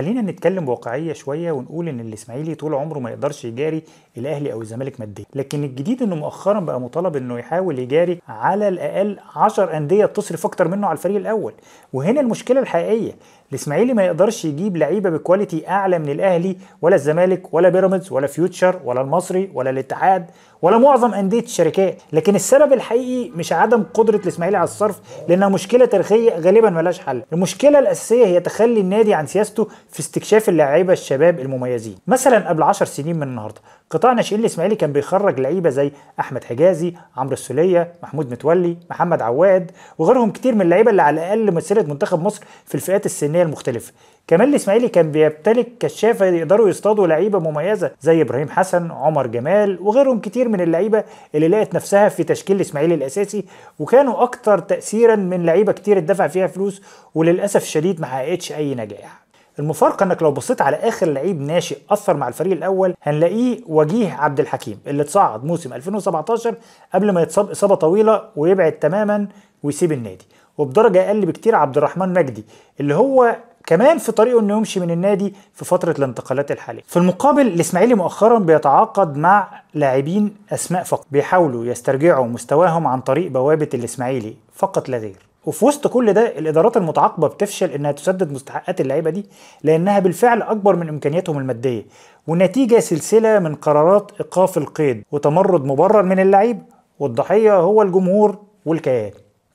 خلينا نتكلم بواقعيه شويه ونقول ان الاسماعيلي طول عمره ما يقدرش يجاري الاهلي او الزمالك ماديا لكن الجديد انه مؤخرا بقى مطالب انه يحاول يجاري على الاقل 10 انديه تصرف اكتر منه على الفريق الاول وهنا المشكله الحقيقيه الاسماعيلي ما يقدرش يجيب لعيبه بكواليتي اعلى من الاهلي ولا الزمالك ولا بيراميدز ولا فيوتشر ولا المصري ولا الاتحاد ولا معظم انديه الشركات لكن السبب الحقيقي مش عدم قدره الاسماعيلي على الصرف لانها مشكله تاريخيه غالبا ملهاش حل المشكله الاساسيه هي تخلي النادي عن سياسته في استكشاف اللعيبه الشباب المميزين مثلا قبل 10 سنين من النهارده قطاع ناشئين الاسماعيلي كان بيخرج لعيبه زي احمد حجازي عمرو السوليه محمود متولي محمد عواد وغيرهم كتير من اللعيبه اللي على الاقل مثلت منتخب مصر في الفئات السنيه المختلفه كمان الاسماعيلي كان بيمتلك كشافه يقدروا يصطادوا لعيبه مميزه زي ابراهيم حسن عمر جمال وغيرهم كتير من اللعيبه اللي لقت نفسها في تشكيل الاسماعيلي الاساسي وكانوا اكتر تاثيرا من لعيبه كتير اتدفع فيها فلوس وللاسف الشديد ما حققتش اي نجاح المفارقه انك لو بصيت على اخر لعيب ناشئ اثر مع الفريق الاول هنلاقيه وجيه عبد الحكيم اللي اتصعد موسم 2017 قبل ما يتصاب اصابه طويله ويبعد تماما ويسيب النادي وبدرجه اقل بكتير عبد الرحمن مجدي اللي هو كمان في طريقه انه يمشي من النادي في فتره الانتقالات الحاليه. في المقابل الاسماعيلي مؤخرا بيتعاقد مع لاعبين اسماء فقط بيحاولوا يسترجعوا مستواهم عن طريق بوابه الاسماعيلي فقط لا غير. وفي وسط كل ده الادارات المتعاقبه بتفشل انها تسدد مستحقات اللعيبه دي لانها بالفعل اكبر من امكانياتهم الماديه والنتيجه سلسله من قرارات ايقاف القيد وتمرد مبرر من اللعيب والضحيه هو الجمهور والكيان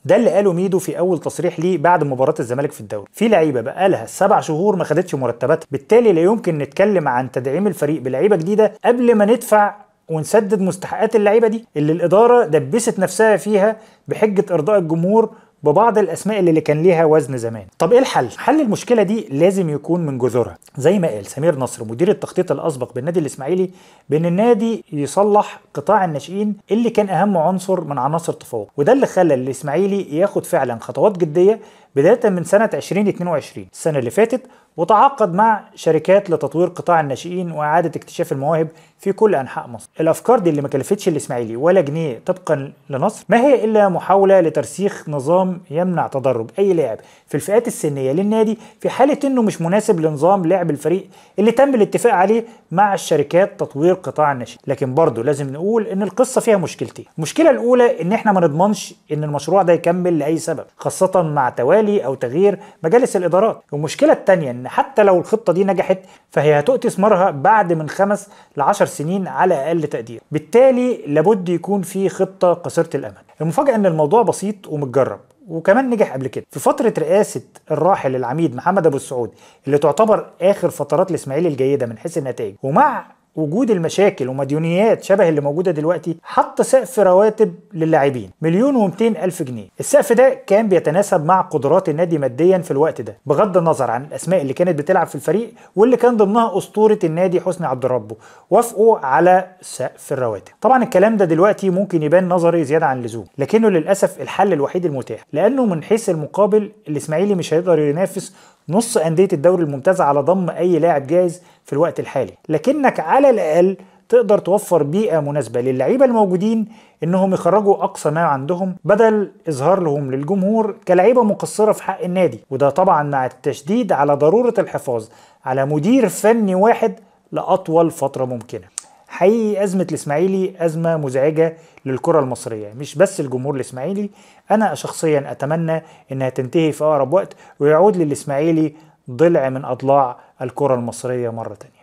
ده اللي قاله ميدو في اول تصريح ليه بعد مباراه الزمالك في الدوري في لعيبه بقالها سبع شهور ما خدتش مرتباتها بالتالي لا يمكن نتكلم عن تدعيم الفريق بلعيبه جديده قبل ما ندفع ونسدد مستحقات اللعيبه دي اللي الاداره دبست نفسها فيها بحجه ارضاء الجمهور ببعض الاسماء اللي كان ليها وزن زمان طب ايه الحل حل المشكله دي لازم يكون من جذورها زي ما قال سمير نصر مدير التخطيط الاسبق بالنادي الاسماعيلي بان النادي يصلح قطاع الناشئين اللي كان اهم عنصر من عناصر التفوق وده اللي خلى الاسماعيلي ياخد فعلا خطوات جديه بدايه من سنه 2022 السنه اللي فاتت وتعاقد مع شركات لتطوير قطاع الناشئين واعاده اكتشاف المواهب في كل انحاء مصر. الافكار دي اللي ما كلفتش الاسماعيلي ولا جنيه طبقا لنصر ما هي الا محاوله لترسيخ نظام يمنع تدرج اي لاعب في الفئات السنيه للنادي في حاله انه مش مناسب لنظام لعب الفريق اللي تم الاتفاق عليه مع الشركات تطوير قطاع الناشئين. لكن برضه لازم نقول ان القصه فيها مشكلتين. المشكله الاولى ان احنا ما نضمنش ان المشروع ده يكمل لاي سبب خاصه مع توالي او تغيير مجالس الادارات. والمشكله الثانيه لان حتى لو الخطه دي نجحت فهي هتؤتي ثمارها بعد من خمس لعشر سنين على اقل تقدير بالتالي لابد يكون في خطه قصيره الامد المفاجاه ان الموضوع بسيط ومتجرب وكمان نجح قبل كده في فترة رئاسة الراحل العميد محمد أبو السعود اللي تعتبر آخر فترات الإسماعيلي الجيدة من حيث النتائج ومع وجود المشاكل ومديونيات شبه اللي موجوده دلوقتي حط سقف رواتب للاعبين مليون و الف جنيه السقف ده كان بيتناسب مع قدرات النادي ماديا في الوقت ده بغض النظر عن الاسماء اللي كانت بتلعب في الفريق واللي كان ضمنها اسطوره النادي حسني عبد ربه وافقوا على سقف الرواتب طبعا الكلام ده دلوقتي ممكن يبان نظري زياده عن اللزوم لكنه للاسف الحل الوحيد المتاح لانه من حيث المقابل الاسماعيلي مش هيقدر ينافس نص انديه الدوري الممتاز على ضم اي لاعب جاهز في الوقت الحالي لكنك على الاقل تقدر توفر بيئة مناسبة للعيبة الموجودين انهم يخرجوا اقصى ما عندهم بدل اظهار لهم للجمهور كلعيبة مقصرة في حق النادي وده طبعا مع التشديد على ضرورة الحفاظ على مدير فني واحد لاطول فترة ممكنة حقيقي أزمة الإسماعيلي أزمة مزعجة للكرة المصرية مش بس الجمهور الإسماعيلي أنا شخصيا أتمنى إنها تنتهي في أقرب وقت ويعود للإسماعيلي ضلع من أضلاع الكرة المصرية مرة تانية